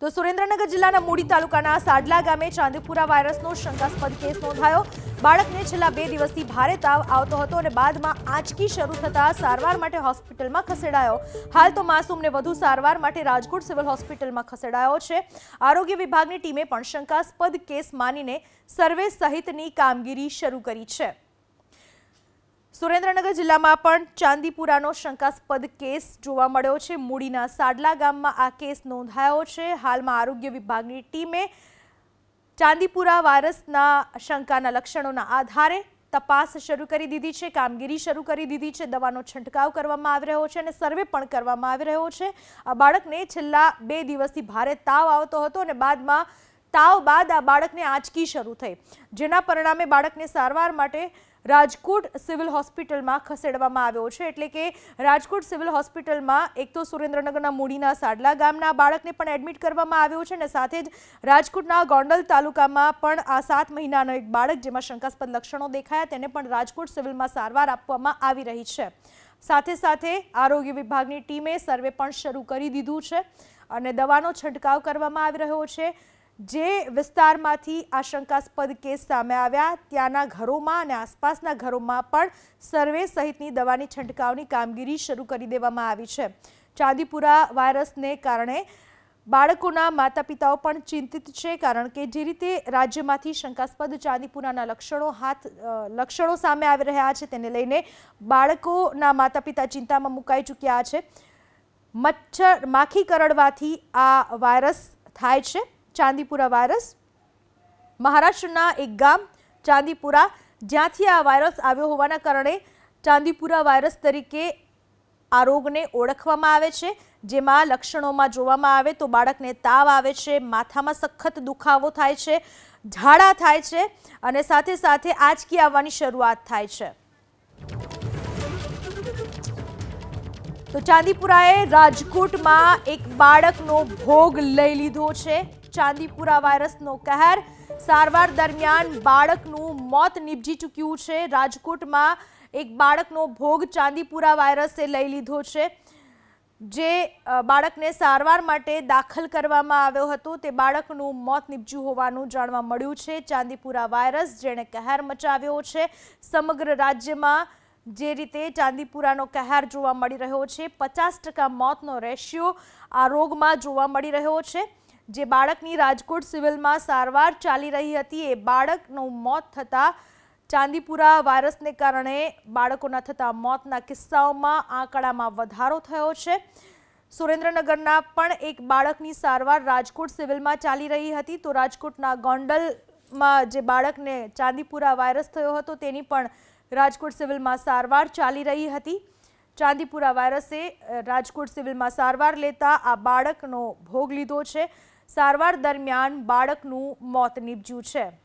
તો સુરેન્દ્રનગર જિલ્લાના મૂડી તાલુકાના સાડલા ગામે ચાંદીપુરા વાયરસનો શંકાસ્પદ કેસ નોંધાયો બાળકને છેલ્લા બે દિવસથી ભારે તાવ આવતો હતો અને બાદમાં આંચકી શરૂ થતાં સારવાર માટે હોસ્પિટલમાં ખસેડાયો હાલ તો માસૂમને વધુ સારવાર માટે રાજકોટ સિવિલ હોસ્પિટલમાં ખસેડાયો છે આરોગ્ય વિભાગની ટીમે પણ શંકાસ્પદ કેસ માનીને સર્વે સહિતની કામગીરી શરૂ કરી છે સુરેન્દ્રનગર જિલ્લામાં પણ ચાંદીપુરાનો શંકાસ્પદ કેસ જોવા મળ્યો છે મૂડીના સાડલા ગામમાં આ કેસ નોંધાયો છે હાલમાં આરોગ્ય વિભાગની ટીમે ચાંદીપુરા વાયરસના શંકાના લક્ષણોના આધારે તપાસ શરૂ કરી દીધી છે કામગીરી શરૂ કરી દીધી છે દવાનો છંટકાવ કરવામાં આવી રહ્યો છે અને સર્વે પણ કરવામાં આવી રહ્યો છે આ બાળકને છેલ્લા બે દિવસથી ભારે તાવ આવતો હતો અને બાદમાં તાવ બાદ આ બાળકને આંચકી શરૂ થઈ જેના પરિણામે બાળકને સારવાર માટે રાજકોટ સિવિલ હોસ્પિટલમાં ખસેડવામાં આવ્યો છે એટલે કે રાજકોટ સિવિલ હોસ્પિટલમાં એક તો સુરેન્દ્રનગરના મૂડીના સાડલા ગામના બાળકને પણ એડમિટ કરવામાં આવ્યો છે અને સાથે જ રાજકોટના ગોંડલ તાલુકામાં પણ આ સાત મહિનાનો એક બાળક જેમાં શંકાસ્પદ લક્ષણો દેખાયા તેને પણ રાજકોટ સિવિલમાં સારવાર આપવામાં આવી રહી છે સાથે સાથે આરોગ્ય વિભાગની ટીમે સર્વે પણ શરૂ કરી દીધું છે અને દવાનો છંટકાવ કરવામાં આવી રહ્યો છે જે વિસ્તારમાંથી આ શંકાસ્પદ કેસ સામે આવ્યા ત્યાંના ઘરોમાં અને આસપાસના ઘરોમાં પણ સર્વે સહિતની દવાની છંટકાવની કામગીરી શરૂ કરી દેવામાં આવી છે ચાંદીપુરા વાયરસને કારણે બાળકોના માતા પિતાઓ પણ ચિંતિત છે કારણ કે જે રીતે રાજ્યમાંથી શંકાસ્પદ ચાંદીપુરાના લક્ષણો હાથ લક્ષણો સામે આવી રહ્યા છે તેને લઈને બાળકોના માતા પિતા ચિંતામાં મુકાઈ ચૂક્યા છે મચ્છર માખી કરડવાથી આ વાયરસ થાય છે ચાંદીપુરા વાયરસ મહારાષ્ટ્રના એક ગામ ચાંદીપુરા જ્યાંથી આ વાયરસ આવ્યો હોવાના કારણે ચાંદીપુરા વાયરસ તરીકે આ રોગને ઓળખવામાં આવે છે જેમાં લક્ષણોમાં જોવામાં આવે તો બાળકને તાવ આવે છે માથામાં સખત દુખાવો થાય છે ઝાડા થાય છે અને સાથે સાથે આંચકી આવવાની શરૂઆત થાય છે તો ચાંદીપુરાએ રાજકોટમાં એક બાળકનો ભોગ લઈ લીધો છે ચાંદીપુરા વાયરસનો કહેર સારવાર દરમિયાન બાળકનું મોત નીપજી ચૂક્યું છે રાજકોટમાં એક બાળકનો ભોગ ચાંદીપુરા વાયરસે લઈ લીધો છે જે બાળકને સારવાર માટે દાખલ કરવામાં આવ્યો હતો તે બાળકનું મોત નીપજ્યું હોવાનું જાણવા મળ્યું છે ચાંદીપુરા વાયરસ જેણે કહેર મચાવ્યો છે સમગ્ર રાજ્યમાં જે રીતે ચાંદીપુરાનો કહેર જોવા મળી રહ્યો છે પચાસ મોતનો રેશિયો આ રોગમાં જોવા મળી રહ્યો છે જે બાળકની રાજકોટ સિવિલમાં સારવાર ચાલી રહી હતી એ બાળકનું મોત થતાં ચાંદીપુરા વાયરસને કારણે બાળકોના થતા મોતના કિસ્સાઓમાં આંકડામાં વધારો થયો છે સુરેન્દ્રનગરના પણ એક બાળકની સારવાર રાજકોટ સિવિલમાં ચાલી રહી હતી તો રાજકોટના ગોંડલમાં જે બાળકને ચાંદીપુરા વાયરસ થયો હતો તેની પણ રાજકોટ સિવિલમાં સારવાર ચાલી રહી હતી ચાંદીપુરા વાયરસે રાજકોટ સિવિલમાં સારવાર લેતા આ બાળકનો ભોગ લીધો છે સારવાર દરમિયાન બાળકનું મોત નીપજ્યું છે